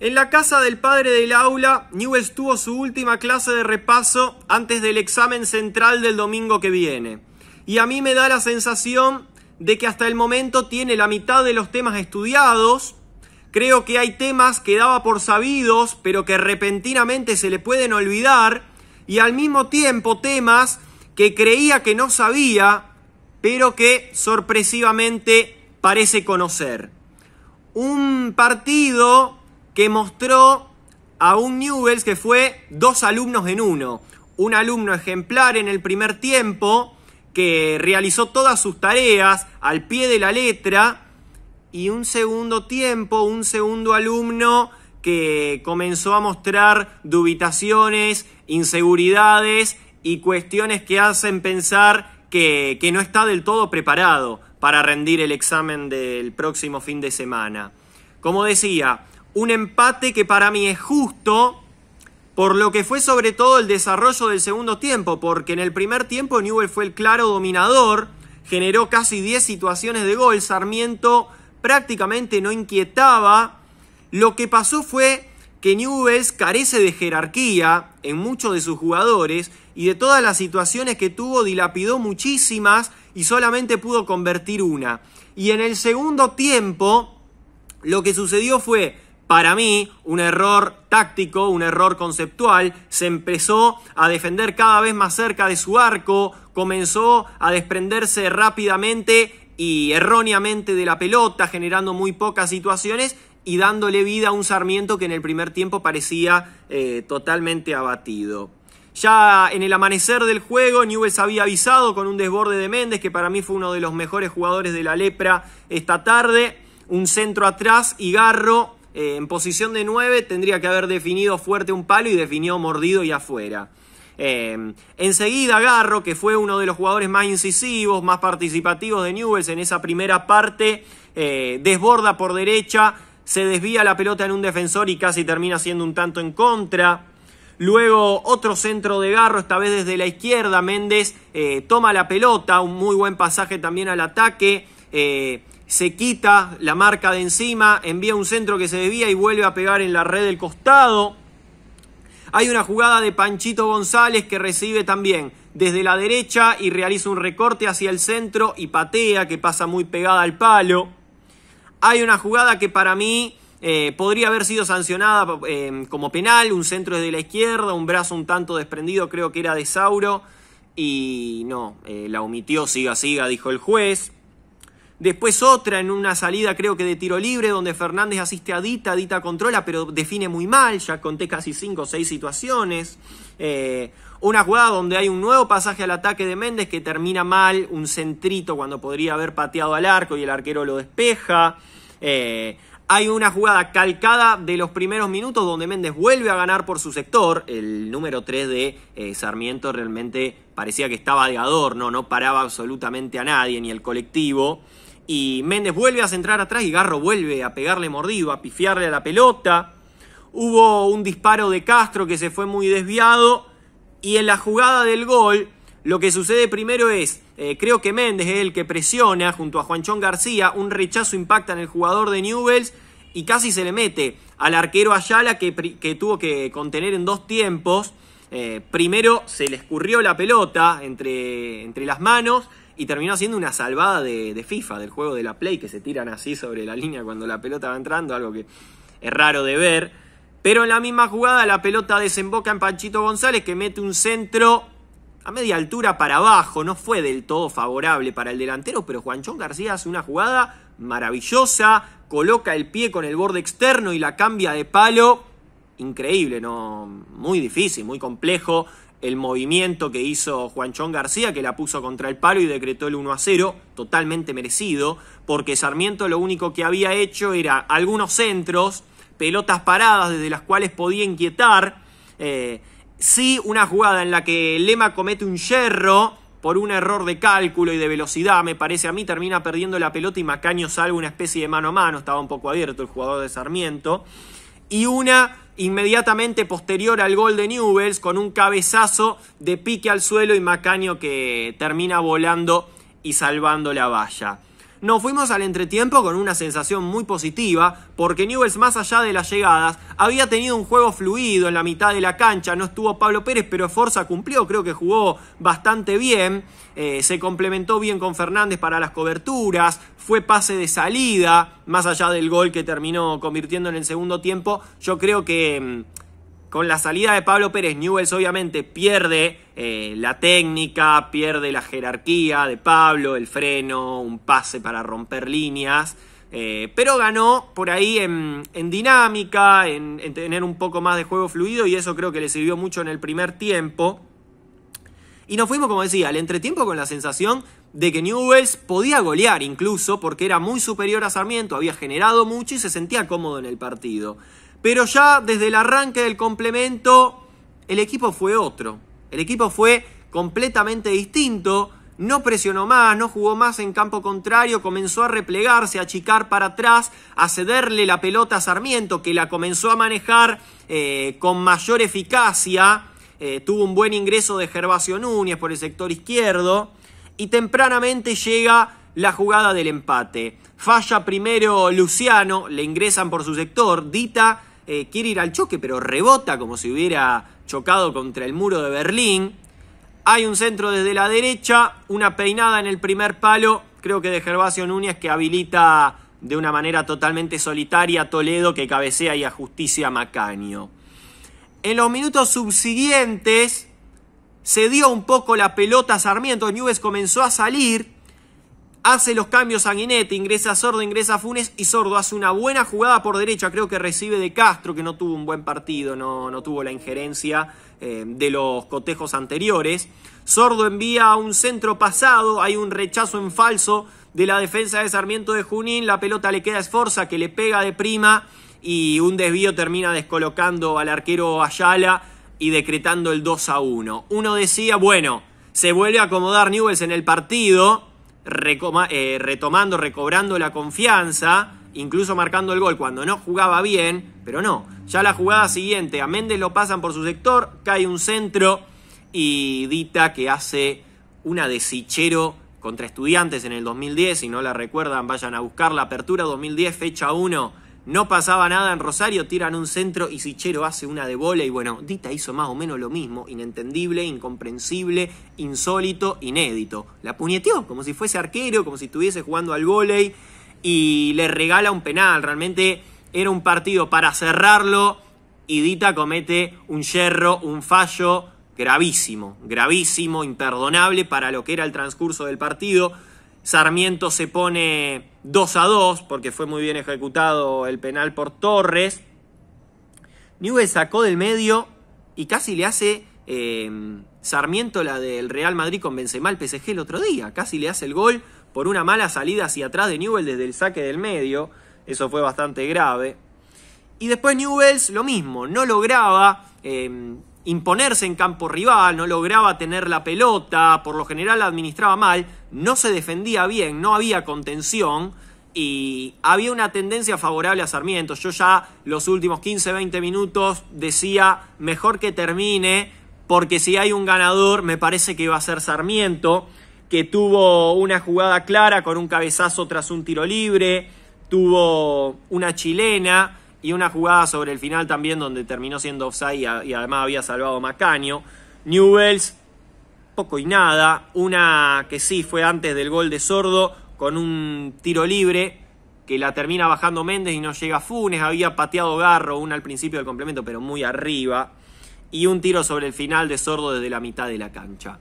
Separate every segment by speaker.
Speaker 1: En la casa del padre del aula, Newell tuvo su última clase de repaso antes del examen central del domingo que viene. Y a mí me da la sensación de que hasta el momento tiene la mitad de los temas estudiados. Creo que hay temas que daba por sabidos, pero que repentinamente se le pueden olvidar. Y al mismo tiempo temas que creía que no sabía, pero que sorpresivamente parece conocer. Un partido que mostró a un Newells que fue dos alumnos en uno. Un alumno ejemplar en el primer tiempo que realizó todas sus tareas al pie de la letra y un segundo tiempo, un segundo alumno que comenzó a mostrar dubitaciones, inseguridades y cuestiones que hacen pensar que, que no está del todo preparado para rendir el examen del próximo fin de semana. Como decía, un empate que para mí es justo, por lo que fue sobre todo el desarrollo del segundo tiempo, porque en el primer tiempo Newell fue el claro dominador, generó casi 10 situaciones de gol, Sarmiento prácticamente no inquietaba, lo que pasó fue que Newell carece de jerarquía en muchos de sus jugadores y de todas las situaciones que tuvo dilapidó muchísimas y solamente pudo convertir una. Y en el segundo tiempo lo que sucedió fue para mí, un error táctico, un error conceptual, se empezó a defender cada vez más cerca de su arco, comenzó a desprenderse rápidamente y erróneamente de la pelota, generando muy pocas situaciones y dándole vida a un Sarmiento que en el primer tiempo parecía eh, totalmente abatido. Ya en el amanecer del juego, Newell's había avisado con un desborde de Méndez, que para mí fue uno de los mejores jugadores de la lepra esta tarde. Un centro atrás y Garro eh, en posición de 9 tendría que haber definido fuerte un palo y definió mordido y afuera. Eh, enseguida Garro, que fue uno de los jugadores más incisivos, más participativos de Newells en esa primera parte, eh, desborda por derecha, se desvía la pelota en un defensor y casi termina siendo un tanto en contra. Luego otro centro de Garro, esta vez desde la izquierda, Méndez toma la pelota, un muy buen pasaje también al ataque se quita la marca de encima, envía un centro que se debía y vuelve a pegar en la red del costado. Hay una jugada de Panchito González que recibe también desde la derecha y realiza un recorte hacia el centro y patea que pasa muy pegada al palo. Hay una jugada que para mí eh, podría haber sido sancionada eh, como penal, un centro desde la izquierda, un brazo un tanto desprendido, creo que era de Sauro, y no, eh, la omitió, siga, siga, dijo el juez. Después otra en una salida, creo que de tiro libre, donde Fernández asiste a Dita, Dita controla, pero define muy mal. Ya conté casi 5 o 6 situaciones. Eh, una jugada donde hay un nuevo pasaje al ataque de Méndez que termina mal, un centrito cuando podría haber pateado al arco y el arquero lo despeja. Eh, hay una jugada calcada de los primeros minutos donde Méndez vuelve a ganar por su sector. El número 3 de eh, Sarmiento realmente parecía que estaba de adorno, no paraba absolutamente a nadie, ni el colectivo. Y Méndez vuelve a centrar atrás y Garro vuelve a pegarle mordido, a pifiarle a la pelota. Hubo un disparo de Castro que se fue muy desviado. Y en la jugada del gol, lo que sucede primero es, eh, creo que Méndez es el que presiona junto a Juanchón García, un rechazo impacta en el jugador de Newells y casi se le mete al arquero Ayala que, tuvo que contener en dos tiempos. Eh, primero se le escurrió la pelota entre, entre las manos y terminó siendo una salvada de, de, FIFA, del juego de la Play, que se tiran así sobre la línea cuando la pelota va entrando, algo que es raro de ver. Pero en la misma jugada la pelota desemboca en Panchito González, que mete un centro a media altura para abajo. No fue del todo favorable para el delantero, pero Juanchón García hace una jugada maravillosa, coloca el pie con el borde externo y la cambia de palo. Increíble, ¿no? Muy difícil, muy complejo el movimiento que hizo Juanchón García, que la puso contra el palo y decretó el 1 a 0, totalmente merecido, porque Sarmiento lo único que había hecho era algunos centros, pelotas paradas desde las cuales podía inquietar, eh, sí una jugada en la que Lema comete un yerro por un error de cálculo y de velocidad, me parece a mí, termina perdiendo la pelota y Macaño salga una especie de mano a mano, estaba un poco abierto el jugador de Sarmiento, y una inmediatamente posterior al gol de Newells con un cabezazo de pique al suelo y Macaño que termina volando y salvando la valla. Nos fuimos al entretiempo con una sensación muy positiva, porque Newells, más allá de las llegadas, había tenido un juego fluido en la mitad de la cancha. No estuvo Pablo Pérez, pero Forza cumplió, creo que jugó bastante bien. Eh, se complementó bien con Fernández para las coberturas. Fue pase de salida, más allá del gol que terminó convirtiendo en el segundo tiempo. Yo creo que mm, con la salida de Pablo Pérez, Newells obviamente pierde eh, la técnica, pierde la jerarquía de Pablo, el freno, un pase para romper líneas. Eh, pero ganó por ahí en, dinámica, en, en, tener un poco más de juego fluido y eso creo que le sirvió mucho en el primer tiempo. Y nos fuimos, como decía, al entretiempo con la sensación de que Newells podía golear incluso porque era muy superior a Sarmiento, había generado mucho y se sentía cómodo en el partido. Pero ya desde el arranque del complemento, el equipo fue otro. El equipo fue completamente distinto. No presionó más, no jugó más en campo contrario, comenzó a replegarse, a achicar para atrás, a cederle la pelota a Sarmiento, que la comenzó a manejar eh, con mayor eficacia. Eh, tuvo un buen ingreso de Gervasio Núñez por el sector izquierdo. Y tempranamente llega la jugada del empate. Falla primero Luciano, le ingresan por su sector, Dita eh, quiere ir al choque, pero rebota como si hubiera chocado contra el muro de Berlín. Hay un centro desde la derecha, una peinada en el primer palo, creo que de Gervasio Núñez, que habilita de una manera totalmente solitaria a Toledo, que cabecea y a Justicia Macaño. En los minutos subsiguientes, se dio un poco la pelota a Sarmiento, Nubes comenzó a salir, hace los cambios a Guinete, ingresa a Sordo, ingresa a Funes y Sordo hace una buena jugada por derecha, creo que recibe de Castro, que no tuvo un buen partido, no, no tuvo la injerencia eh, de los cotejos anteriores. Sordo envía a un centro pasado, hay un rechazo en falso de la defensa de Sarmiento de Junín, la pelota le queda a Esforza, que le pega de prima y un desvío termina descolocando al arquero Ayala y decretando el 2 a 1. Uno decía, bueno, se vuelve a acomodar Newells en el partido eh, retomando, recobrando la confianza, incluso marcando el gol cuando no jugaba bien, pero no. Ya la jugada siguiente, a Méndez lo pasan por su sector, cae un centro y Dita que hace una desichero contra estudiantes en el 2010, si no la recuerdan, vayan a buscar la apertura 2010, fecha 1 no pasaba nada en Rosario, tiran un centro y Sichero hace una de bola y bueno, Dita hizo más o menos lo mismo, inentendible, incomprensible, insólito, inédito. La puñeteó como si fuese arquero, como si estuviese jugando al vóley y le regala un penal. Realmente era un partido para cerrarlo y Dita comete un yerro, un fallo gravísimo, gravísimo, imperdonable para lo que era el transcurso del partido. Sarmiento se pone 2 a 2 porque fue muy bien ejecutado el penal por Torres. Newell sacó del medio y casi le hace em, Sarmiento la del Real Madrid con Benzema al PSG el otro día. Casi le hace el gol por una mala salida hacia atrás de Newell desde el saque del medio. Eso fue bastante grave. Y después Newells lo mismo, no lograba em, imponerse en campo rival, no lograba tener la pelota, por lo general administraba mal, no se defendía bien, no había contención y había una tendencia favorable a Sarmiento. Yo ya los últimos 15, 20 minutos decía, mejor que termine, porque si hay un ganador, me parece que va a ser Sarmiento, que tuvo una jugada clara con un cabezazo tras un tiro libre, tuvo una chilena y una jugada sobre el final también donde terminó siendo offside y, además había salvado Macaño. Newells, poco y nada. Una que sí fue antes del gol de Sordo con un tiro libre que la termina bajando Méndez y no llega Funes. Había pateado Garro, una al principio del complemento, pero muy arriba. Y un tiro sobre el final de Sordo desde la mitad de la cancha.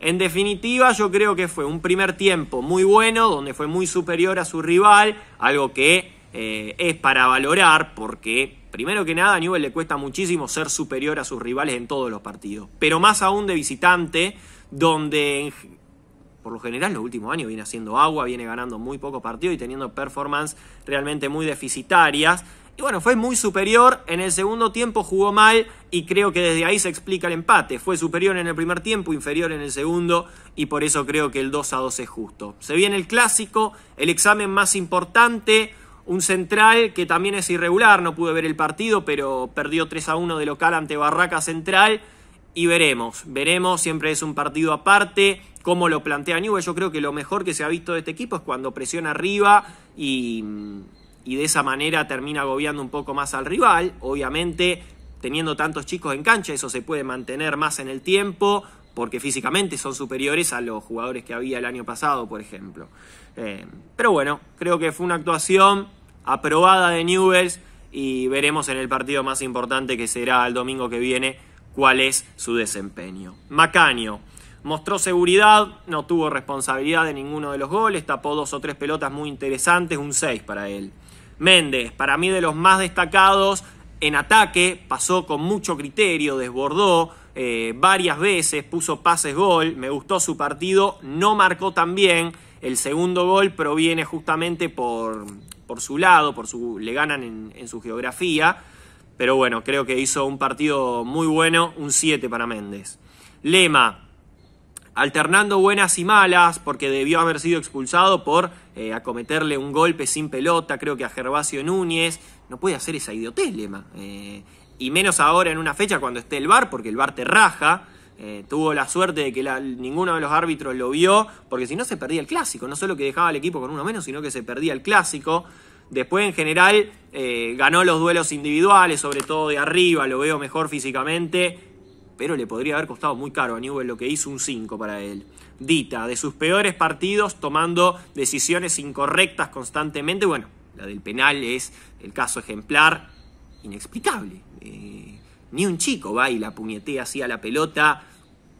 Speaker 1: En definitiva, yo creo que fue un primer tiempo muy bueno, donde fue muy superior a su rival, algo que eh, es para valorar porque, primero que nada, a Newell le cuesta muchísimo ser superior a sus rivales en todos los partidos, pero más aún de visitante, donde por lo general los últimos años viene haciendo agua, viene ganando muy pocos partidos y teniendo performance realmente muy deficitarias. Y bueno, fue muy superior, en el segundo tiempo jugó mal y creo que desde ahí se explica el empate. Fue superior en el primer tiempo, inferior en el segundo y por eso creo que el 2 a 2 es justo. Se viene el clásico, el examen más importante, un central que también es irregular, no pude ver el partido, pero perdió 3 a 1 de local ante Barraca Central. Y veremos, veremos, siempre es un partido aparte, cómo lo plantea Newell. Yo creo que lo mejor que se ha visto de este equipo es cuando presiona arriba y, de esa manera termina agobiando un poco más al rival. Obviamente, teniendo tantos chicos en cancha, eso se puede mantener más en el tiempo, porque físicamente son superiores a los jugadores que había el año pasado, por ejemplo. Eh, pero bueno, creo que fue una actuación aprobada de Newells y veremos en el partido más importante que será el domingo que viene cuál es su desempeño. Macaño mostró seguridad, no tuvo responsabilidad de ninguno de los goles, tapó dos o tres pelotas muy interesantes, un 6 para él. Méndez, para mí de los más destacados en ataque, pasó con mucho criterio, desbordó eh, varias veces, puso pases gol, me gustó su partido, no marcó tan bien. El segundo gol proviene justamente por por su lado, por su, le ganan en, su geografía. Pero bueno, creo que hizo un partido muy bueno, un 7 para Méndez. Lema, alternando buenas y malas, porque debió haber sido expulsado por eh, acometerle un golpe sin pelota, creo que a Gervasio Núñez. No puede hacer esa idiotez, Lema. Eh, y menos ahora en una fecha cuando esté el Bar, porque el Bar te raja. Eh, tuvo la suerte de que ninguno de los árbitros lo vio, porque si no se perdía el clásico. No solo que dejaba al equipo con uno menos, sino que se perdía el clásico. Después, en general, eh, ganó los duelos individuales, sobre todo de arriba, lo veo mejor físicamente, pero le podría haber costado muy caro a Newell lo que hizo un 5 para él. Dita, de sus peores partidos, tomando decisiones incorrectas constantemente. Bueno, la del penal es el caso ejemplar, inexplicable. Eh, ni un chico va y la puñetea así a la pelota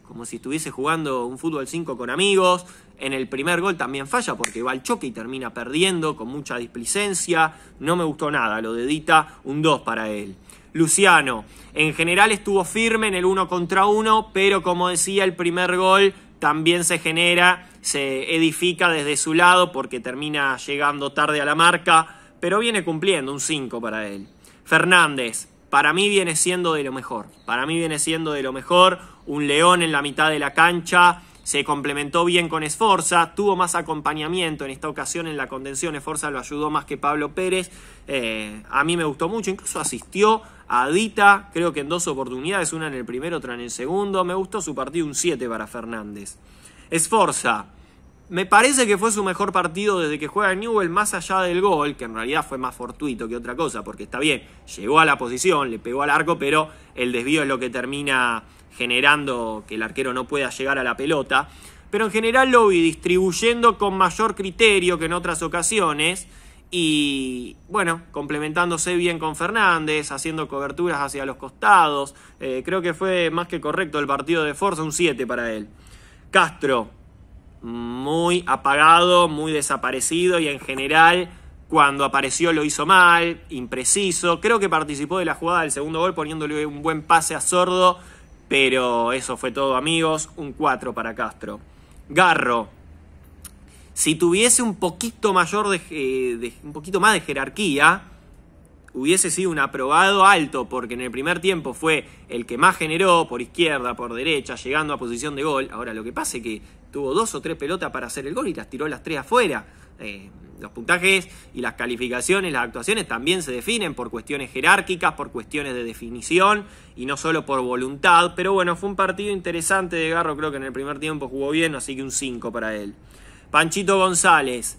Speaker 1: como si estuviese jugando un fútbol 5 con amigos. En el primer gol también falla porque va al choque y termina perdiendo con mucha displicencia. No me gustó nada, lo dedita un 2 para él. Luciano, en general estuvo firme en el 1 contra 1, pero como decía, el primer gol también se genera, se edifica desde su lado porque termina llegando tarde a la marca, pero viene cumpliendo un 5 para él. Fernández, para mí viene siendo de lo mejor, para mí viene siendo de lo mejor, un león en la mitad de la cancha, se complementó bien con Esforza, tuvo más acompañamiento en esta ocasión en la contención, Esforza lo ayudó más que Pablo Pérez, eh, a mí me gustó mucho, incluso asistió a Dita creo que en dos oportunidades, una en el primero, otra en el segundo, me gustó su partido un 7 para Fernández. Esforza, me parece que fue su mejor partido desde que juega Newell, más allá del gol, que en realidad fue más fortuito que otra cosa, porque está bien, llegó a la posición, le pegó al arco, pero el desvío es lo que termina generando que el arquero no pueda llegar a la pelota. Pero en general lo vi distribuyendo con mayor criterio que en otras ocasiones. Y bueno, complementándose bien con Fernández, haciendo coberturas hacia los costados. Eh, creo que fue más que correcto el partido de Forza, un 7 para él. Castro, muy apagado, muy desaparecido y en general cuando apareció lo hizo mal, impreciso. Creo que participó de la jugada del segundo gol poniéndole un buen pase a Sordo pero eso fue todo, amigos. Un 4 para Castro. Garro. Si tuviese un poquito mayor de, eh, de un poquito más de jerarquía, hubiese sido un aprobado alto, porque en el primer tiempo fue el que más generó por izquierda, por derecha, llegando a posición de gol. Ahora lo que pasa es que tuvo dos o tres pelotas para hacer el gol y las tiró las tres afuera. Eh, los puntajes y las calificaciones, las actuaciones también se definen por cuestiones jerárquicas, por cuestiones de definición y no solo por voluntad. Pero bueno, fue un partido interesante de Garro, creo que en el primer tiempo jugó bien, así que un 5 para él. Panchito González,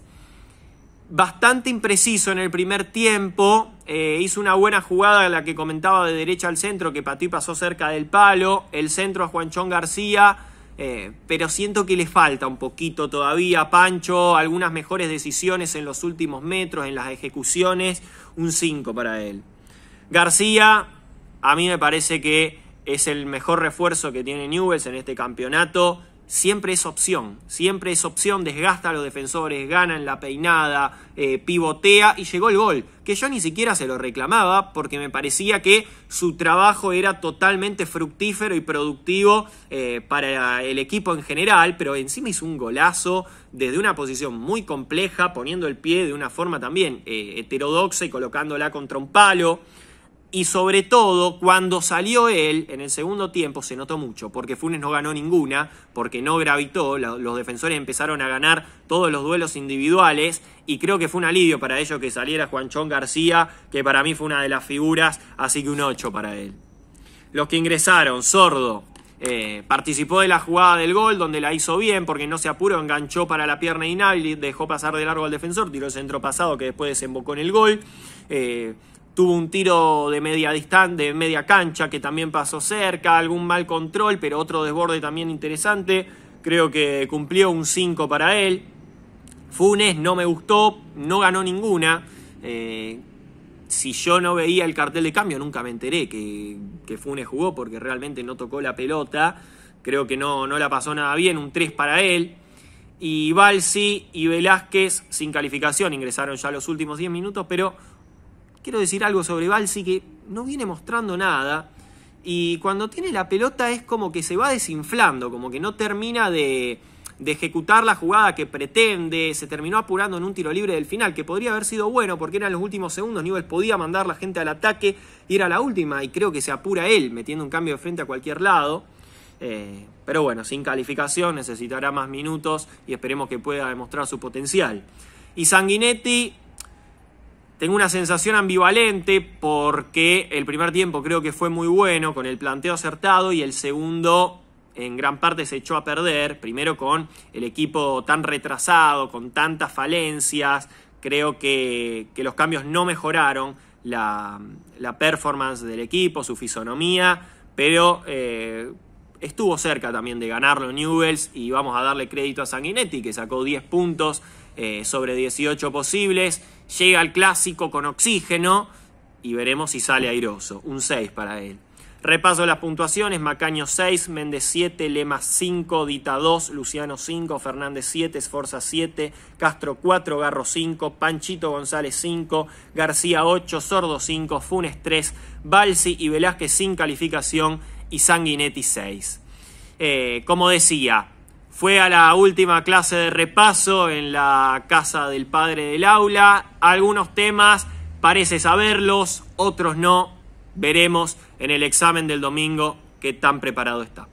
Speaker 1: bastante impreciso en el primer tiempo eh, hizo una buena jugada, la que comentaba de derecha al centro, que Pati pasó cerca del palo. El centro a Juanchón García. Eh, pero siento que le falta un poquito todavía Pancho, algunas mejores decisiones en los últimos metros, en las ejecuciones. Un 5 para él. García, a mí me parece que es el mejor refuerzo que tiene Newells en este campeonato siempre es opción, siempre es opción, desgasta a los defensores, gana en la peinada, eh, pivotea y llegó el gol, que yo ni siquiera se lo reclamaba porque me parecía que su trabajo era totalmente fructífero y productivo eh, para el equipo en general, pero encima hizo un golazo desde una posición muy compleja, poniendo el pie de una forma también eh, heterodoxa y colocándola contra un palo. Y sobre todo, cuando salió él, en el segundo tiempo se notó mucho, porque Funes no ganó ninguna, porque no gravitó, los defensores empezaron a ganar todos los duelos individuales, y creo que fue un alivio para ellos que saliera Juanchón García, que para mí fue una de las figuras, así que un 8 para él. Los que ingresaron, Sordo, eh, participó de la jugada del gol, donde la hizo bien, porque no se apuró, enganchó para la pierna y dejó pasar de largo al defensor, tiró el centro pasado que después desembocó en el gol. Eh, tuvo un tiro de media distancia, de media cancha que también pasó cerca, algún mal control, pero otro desborde también interesante. Creo que cumplió un 5 para él. Funes no me gustó, no ganó ninguna. Eh, si yo no veía el cartel de cambio, nunca me enteré que, Funes jugó porque realmente no tocó la pelota. Creo que no, no la pasó nada bien, un 3 para él. Y Balsi y Velázquez sin calificación ingresaron ya los últimos 10 minutos, pero quiero decir algo sobre Valsi que no viene mostrando nada. Y cuando tiene la pelota es como que se va desinflando, como que no termina de, ejecutar la jugada que pretende. Se terminó apurando en un tiro libre del final, que podría haber sido bueno porque eran los últimos segundos. nivel podía mandar la gente al ataque y era la última. Y creo que se apura él, metiendo un cambio de frente a cualquier lado. Eh, pero bueno, sin calificación, necesitará más minutos y esperemos que pueda demostrar su potencial. Y Sanguinetti tengo una sensación ambivalente porque el primer tiempo creo que fue muy bueno, con el planteo acertado y el segundo en gran parte se echó a perder, primero con el equipo tan retrasado, con tantas falencias, creo que, los cambios no mejoraron la, performance del equipo, su fisonomía, pero eh, estuvo cerca también de ganarlo Newells y vamos a darle crédito a Sanguinetti que sacó 10 puntos eh, sobre 18 posibles llega al clásico con oxígeno y veremos si sale airoso. Un 6 para él. Repaso las puntuaciones, Macaño 6, Méndez 7, Lema 5, Dita 2, Luciano 5, Fernández 7, Esforza 7, Castro 4, Garro 5, Panchito González 5, García 8, Sordo 5, Funes 3, Balsi y Velázquez sin calificación y Sanguinetti 6. Eh, como decía, fue a la última clase de repaso en la casa del padre del aula. Algunos temas parece saberlos, otros no. Veremos en el examen del domingo qué tan preparado está.